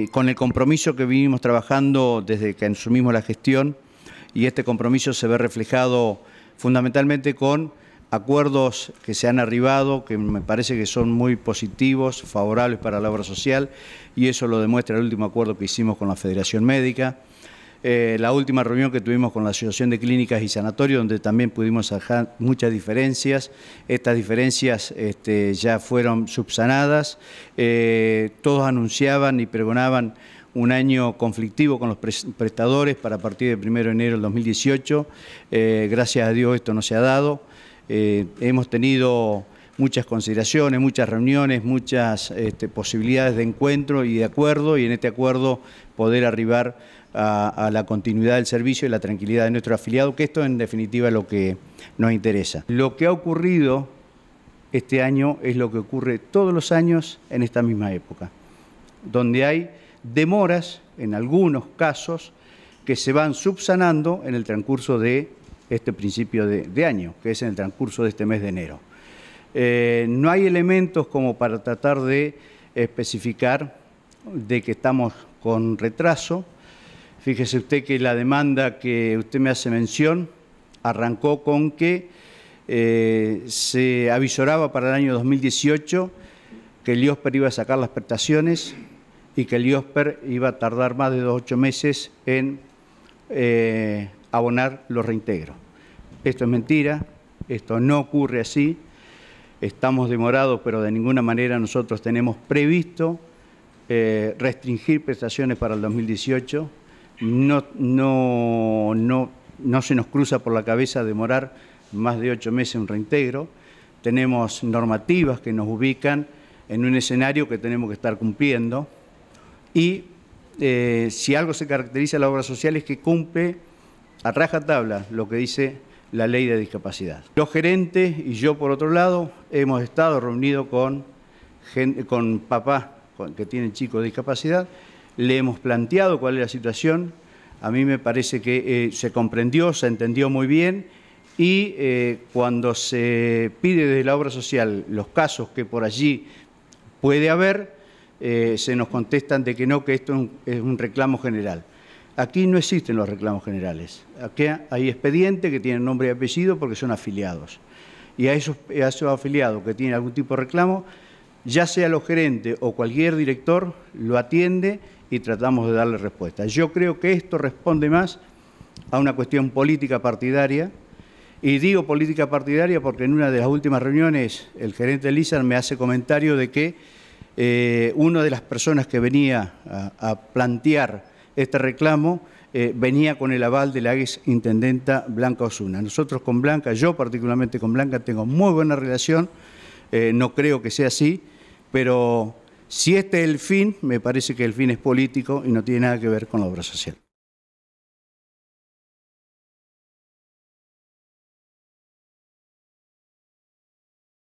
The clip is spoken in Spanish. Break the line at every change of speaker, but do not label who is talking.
Eh, con el compromiso que vinimos trabajando desde que asumimos la gestión y este compromiso se ve reflejado fundamentalmente con acuerdos que se han arribado, que me parece que son muy positivos, favorables para la obra social, y eso lo demuestra el último acuerdo que hicimos con la Federación Médica. Eh, la última reunión que tuvimos con la Asociación de Clínicas y Sanatorios, donde también pudimos sacar muchas diferencias. Estas diferencias este, ya fueron subsanadas. Eh, todos anunciaban y pregonaban un año conflictivo con los prestadores para partir del 1 de enero del 2018. Eh, gracias a Dios esto no se ha dado. hemos tenido muchas consideraciones, muchas reuniones, muchas este, posibilidades de encuentro y de acuerdo, y en este acuerdo poder arribar a, la continuidad del servicio y la tranquilidad de nuestro afiliado, que esto en definitiva es lo que nos interesa. Lo que ha ocurrido este año es lo que ocurre todos los años en esta misma época, donde hay demoras en algunos casos que se van subsanando en el transcurso de este principio de año, que es en el transcurso de este mes de enero. Eh, no hay elementos como para tratar de especificar de que estamos con retraso. Fíjese usted que la demanda que usted me hace mención arrancó con que eh, se avisoraba para el año 2018 que el IOSPER iba a sacar las prestaciones y que el IOSPER iba a tardar más de dos ocho meses en eh, abonar los reintegros. Esto es mentira, esto no ocurre así estamos demorados, pero de ninguna manera nosotros tenemos previsto eh, restringir prestaciones para el 2018. No, no, se nos cruza por la cabeza demorar más de ocho meses un reintegro. Tenemos normativas que nos ubican en un escenario que tenemos que estar cumpliendo. Y eh, si algo se caracteriza a la obra social es que cumple a rajatabla lo que dice la ley de discapacidad. Los gerentes y yo, por otro lado, hemos estado reunidos con, con papás que tienen chicos de discapacidad, le hemos planteado cuál es la situación, a mí me parece que eh, se comprendió, se entendió muy bien y eh, cuando se pide desde la obra social los casos que por allí puede haber, eh, se nos contestan de que no, que esto es un reclamo general. Aquí no existen los reclamos generales. Aquí hay expedientes que tienen nombre y apellido porque son afiliados. Y a esos, afiliados que tienen algún tipo de reclamo, ya sea los gerentes o cualquier director, lo atiende y tratamos de darle respuesta. Yo creo que esto responde más a una cuestión política partidaria, y digo política partidaria porque en una de las últimas reuniones el gerente Lizar me hace comentario de que eh, una de las personas que venía a plantear este reclamo eh, venía con el aval de la ex intendenta Blanca Osuna. Nosotros con Blanca, yo particularmente con Blanca, tengo muy buena relación, eh, no creo que sea así, pero si este es el fin, me parece que el fin es político y no tiene nada que ver con la obra social.